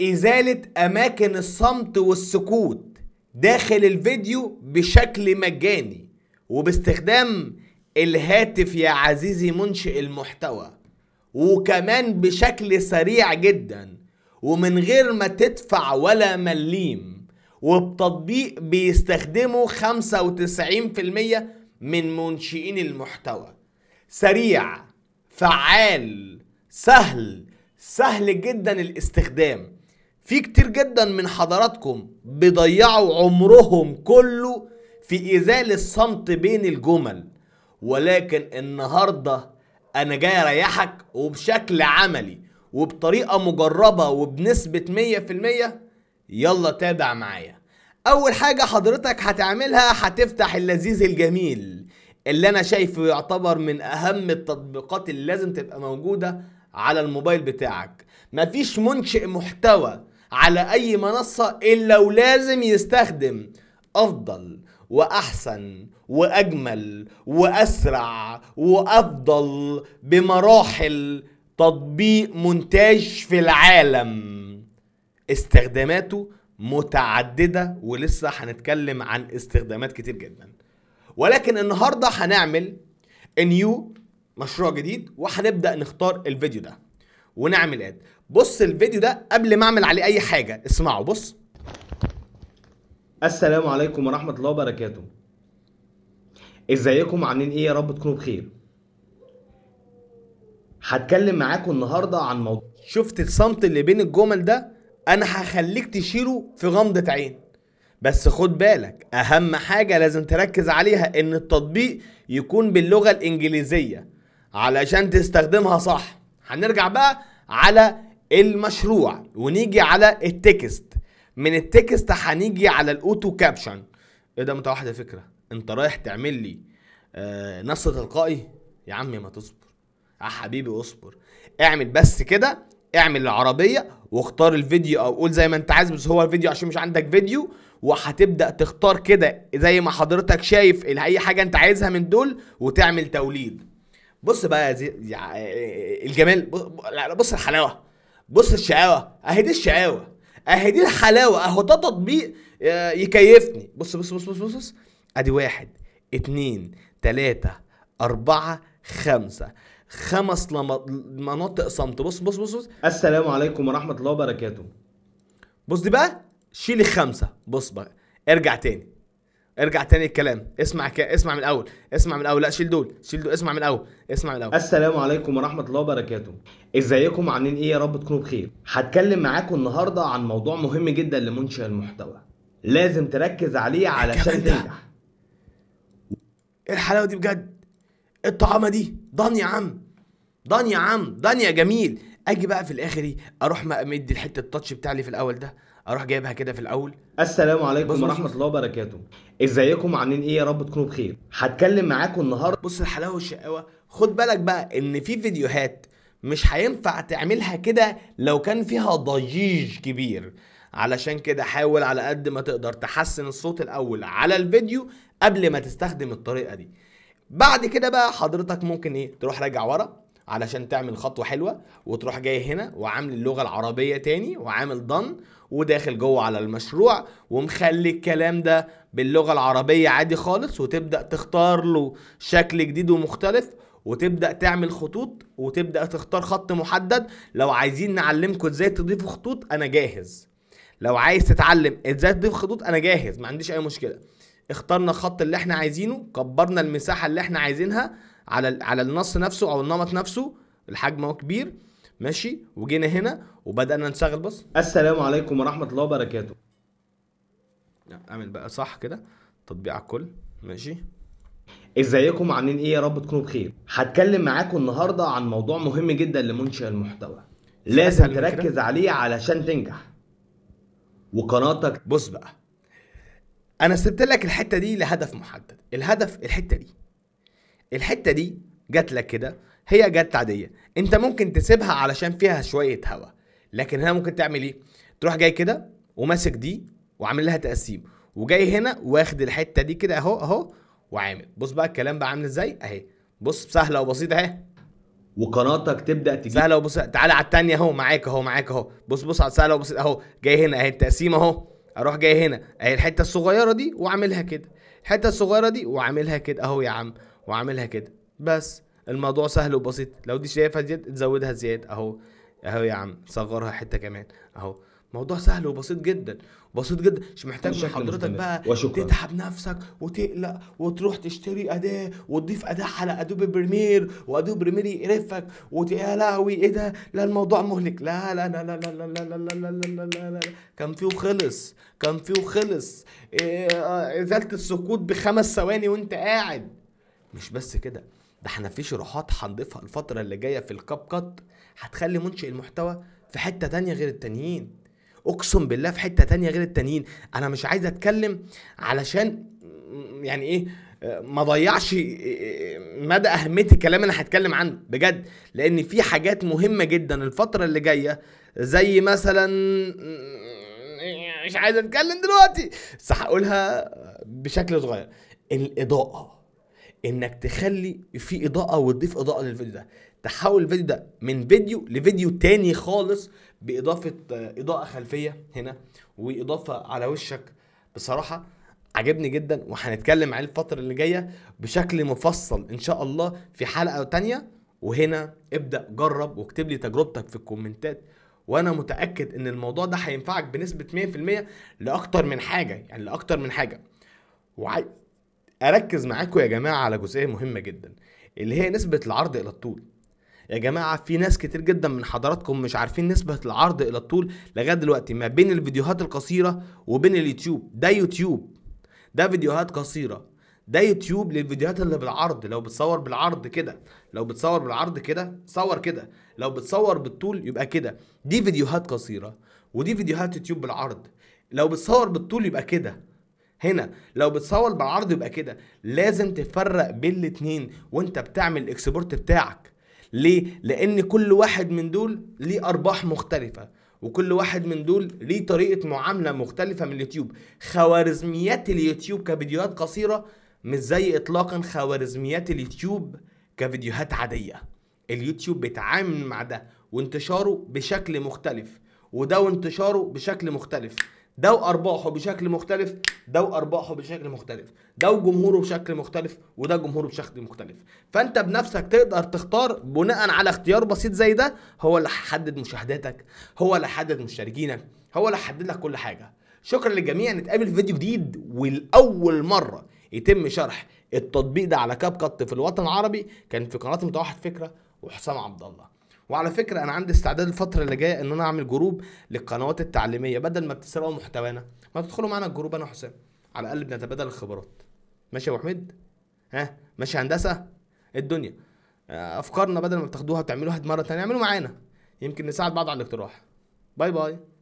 إزالة أماكن الصمت والسكوت داخل الفيديو بشكل مجاني وباستخدام الهاتف يا عزيزي منشئ المحتوى وكمان بشكل سريع جدا ومن غير ما تدفع ولا مليم وبتطبيق بيستخدمه 95% من منشئين المحتوى سريع فعال سهل سهل جدا الاستخدام في كتير جدا من حضراتكم بيضيعوا عمرهم كله في إزالة الصمت بين الجمل ولكن النهاردة أنا جاي أريحك وبشكل عملي وبطريقة مجربة وبنسبة 100% يلا تابع معايا أول حاجة حضرتك هتعملها هتفتح اللذيذ الجميل اللي أنا شايفه يعتبر من أهم التطبيقات اللي لازم تبقى موجودة على الموبايل بتاعك مفيش منشئ محتوى على اي منصة الا ولازم يستخدم افضل واحسن واجمل واسرع وافضل بمراحل تطبيق مونتاج في العالم استخداماته متعدده ولسه هنتكلم عن استخدامات كتير جدا ولكن النهارده هنعمل نيو مشروع جديد وهنبدا نختار الفيديو ده ونعمل اد بص الفيديو ده قبل ما اعمل عليه اي حاجه اسمعه بص السلام عليكم ورحمه الله وبركاته ازيكم عاملين ايه يا رب تكونوا بخير هتكلم معاكم النهارده عن موضوع شفت الصمت اللي بين الجمل ده انا هخليك تشيله في غمضه عين بس خد بالك اهم حاجه لازم تركز عليها ان التطبيق يكون باللغه الانجليزيه علشان تستخدمها صح هنرجع بقى على المشروع ونيجي على التكست من التكست هنيجي على الاوتو كابشن ايه ده متوحد فكره انت رايح تعمل لي آه نص تلقائي يا عمي ما تصبر يا حبيبي اصبر اعمل بس كده اعمل العربيه واختار الفيديو او قول زي ما انت عايز بس هو الفيديو عشان مش عندك فيديو وهتبدا تختار كده زي ما حضرتك شايف اي حاجه انت عايزها من دول وتعمل توليد بص بقى يا زي... آه، آه، آه، الجمال بص الحلاوه بص الشعاوه اهي دي الشعاوه اهي دي الحلاوه اهو ده تطبيق آه، يكيفني بص بص بص بص بص, بص. ادي واحد اتنين تلاتة اربعة خمسة خمس لما... مناطق صمت بص بص بص, بص. السلام عليكم ورحمة الله وبركاته بص دي بقى شيل الخمسة بص بقى ارجع تاني ارجع تاني الكلام اسمع ك... اسمع من الاول اسمع من الاول لا شيل دول شيل دول اسمع من الاول اسمع من الاول السلام عليكم ورحمه الله وبركاته ازيكم عاملين ايه يا رب تكونوا بخير هتكلم معاكم النهارده عن موضوع مهم جدا لمنشئ المحتوى لازم تركز عليه علشان تنجح ايه الحلاوه دي بجد إيه الطعامه دي ضن يا عم ضن يا عم ضن يا جميل اجي بقى في الاخر اروح مدي الحته التاتش بتاع اللي في الاول ده اروح جايبها كده في الاول السلام عليكم ورحمه الله وبركاته ازيكم عاملين ايه يا رب تكونوا بخير هتكلم معاكم النهارده بص الحلاوه والشقاوه خد بالك بقى ان في فيديوهات مش هينفع تعملها كده لو كان فيها ضجيج كبير علشان كده حاول على قد ما تقدر تحسن الصوت الاول على الفيديو قبل ما تستخدم الطريقه دي بعد كده بقى حضرتك ممكن ايه تروح راجع ورا علشان تعمل خطوه حلوه وتروح جاي هنا وعامل اللغه العربيه تاني وعامل ضن وداخل جوه على المشروع ومخلي الكلام ده باللغه العربيه عادي خالص وتبدا تختار له شكل جديد ومختلف وتبدا تعمل خطوط وتبدا تختار خط محدد لو عايزين نعلمكم ازاي تضيفوا خطوط انا جاهز لو عايز تتعلم ازاي تضيف خطوط انا جاهز ما عنديش اي مشكله اخترنا الخط اللي احنا عايزينه كبرنا المساحه اللي احنا عايزينها على على النص نفسه او النمط نفسه الحجم هو كبير ماشي وجينا هنا وبدانا نشغل بص السلام عليكم ورحمه الله وبركاته اعمل بقى صح كده تطبيق على الكل ماشي ازيكم عاملين ايه يا رب تكونوا بخير هتكلم معاكم النهارده عن موضوع مهم جدا لمنشئ المحتوى لازم تركز عليه علشان تنجح وقناتك بص بقى انا سبت لك الحته دي لهدف محدد الهدف الحته دي الحته دي جات لك كده هي جت عاديه انت ممكن تسيبها علشان فيها شويه هوا لكن هنا ممكن تعمل ايه تروح جاي كده وماسك دي وعامل لها تقسيم وجاي هنا واخد الحته دي كده اهو اهو وعامل بص بقى الكلام بقى عامل ازاي اهي بص سهله وبسيطه اهي وقناتك تبدا تجيب سهله وبص تعالى على الثانيه اهو معاك اهو معاك اهو بص بص على سهله وبسيطه اهو جاي هنا اهي التقسيم اهو اروح جاي هنا اهي الحته الصغيره دي واعملها كده الحته الصغيره دي واعملها كده اهو يا عم واعملها كده بس الموضوع سهل وبسيط لو دي شايفها زيادة تزودها زيادة اهو اهو يا عم صغرها حتة كمان اهو موضوع سهل وبسيط جدا بسيط جدا مش محتاج من حضرتك بقى وشكرا. تتعب نفسك وتقلق وتروح تشتري اداه وتضيف اداه على ادوبي بريمير وادوبي بريمير يقرفك يا لهوي ايه ده لا الموضوع مهلك لا لا لا لا لا لا لا لا لا لا لا لا لا كان فيه وخلص كان فيه وخلص ازاله السكوت بخمس ثواني وانت قاعد مش بس كده ده احنا في شروحات هنضيفها الفترة اللي جاية في الكاب كات هتخلي منشئ المحتوى في حتة تانية غير التانيين اقسم بالله في حتة تانية غير التانيين انا مش عايز اتكلم علشان يعني ايه ما ضيعش مدى اهميه الكلام انا هتكلم عنه بجد لان في حاجات مهمه جدا الفتره اللي جايه زي مثلا مش عايز اتكلم دلوقتي بس هقولها بشكل صغير الاضاءه انك تخلي في اضاءه وتضيف اضاءه للفيديو ده تحول الفيديو ده من فيديو لفيديو تاني خالص باضافه آه، اضاءه خلفيه هنا واضافه على وشك بصراحه عجبني جدا وهنتكلم عليه الفتره اللي جايه بشكل مفصل ان شاء الله في حلقه تانية وهنا ابدا جرب واكتب لي تجربتك في الكومنتات وانا متاكد ان الموضوع ده هينفعك بنسبه 100% لاكتر من حاجه يعني لاكتر من حاجه وعايز اركز معاكم يا جماعه على جزئيه مهمه جدا اللي هي نسبه العرض الى الطول يا جماعه في ناس كتير جدا من حضراتكم مش عارفين نسبه العرض الى الطول لغايه دلوقتي ما بين الفيديوهات القصيره وبين اليوتيوب ده يوتيوب ده فيديوهات قصيره ده يوتيوب للفيديوهات اللي بالعرض لو بتصور بالعرض كده لو بتصور بالعرض كده صور كده لو بتصور بالطول يبقى كده دي فيديوهات قصيره ودي فيديوهات يوتيوب بالعرض لو بتصور بالطول يبقى كده هنا لو بتصور بالعرض يبقى كده لازم تفرق بين الاتنين وانت بتعمل الاكسبورت بتاعك ليه لان كل واحد من دول ليه ارباح مختلفه وكل واحد من دول ليه طريقه معامله مختلفه من اليوتيوب خوارزميات اليوتيوب كفيديوهات قصيره مش زي اطلاقا خوارزميات اليوتيوب كفيديوهات عاديه اليوتيوب بيتعامل مع ده وانتشاره بشكل مختلف وده وانتشاره بشكل مختلف ده وارباحه بشكل مختلف ده وارباحه بشكل مختلف ده وجمهوره بشكل مختلف وده جمهوره بشكل مختلف فانت بنفسك تقدر تختار بناء على اختيار بسيط زي ده هو اللي هيحدد مشاهداتك هو اللي هيحدد مشتركينك هو اللي هيحدد لك كل حاجه شكرا للجميع نتقابل في فيديو جديد ولاول مره يتم شرح التطبيق ده على كاب كات في الوطن العربي كان في قناه متوحد فكره وحسام عبد الله وعلى فكره انا عندي استعداد الفتره اللي جايه ان انا اعمل جروب للقنوات التعليميه بدل ما بتسرقوا محتوانا ما تدخلوا معانا الجروب انا وحسام على الاقل بنتبادل الخبرات ماشي يا ابو حميد ها ماشي هندسه إيه الدنيا آه، افكارنا بدل ما بتاخدوها وتعملوها مره تانية اعملوا معانا يمكن نساعد بعض على الاقتراح باي باي